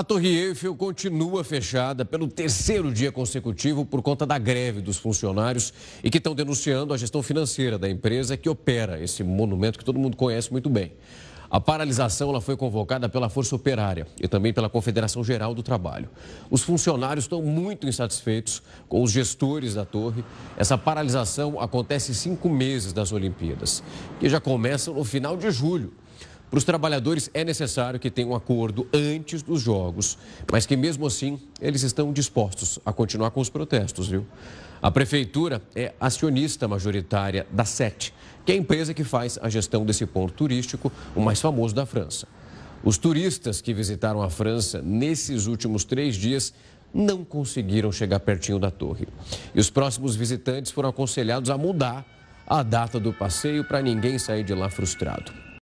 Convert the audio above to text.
A Torre Eiffel continua fechada pelo terceiro dia consecutivo por conta da greve dos funcionários e que estão denunciando a gestão financeira da empresa que opera esse monumento que todo mundo conhece muito bem. A paralisação ela foi convocada pela Força Operária e também pela Confederação Geral do Trabalho. Os funcionários estão muito insatisfeitos com os gestores da torre. Essa paralisação acontece cinco meses das Olimpíadas, que já começam no final de julho. Para os trabalhadores é necessário que tenham um acordo antes dos jogos, mas que mesmo assim eles estão dispostos a continuar com os protestos, viu? A prefeitura é acionista majoritária da SET, que é a empresa que faz a gestão desse ponto turístico, o mais famoso da França. Os turistas que visitaram a França nesses últimos três dias não conseguiram chegar pertinho da torre. E os próximos visitantes foram aconselhados a mudar a data do passeio para ninguém sair de lá frustrado.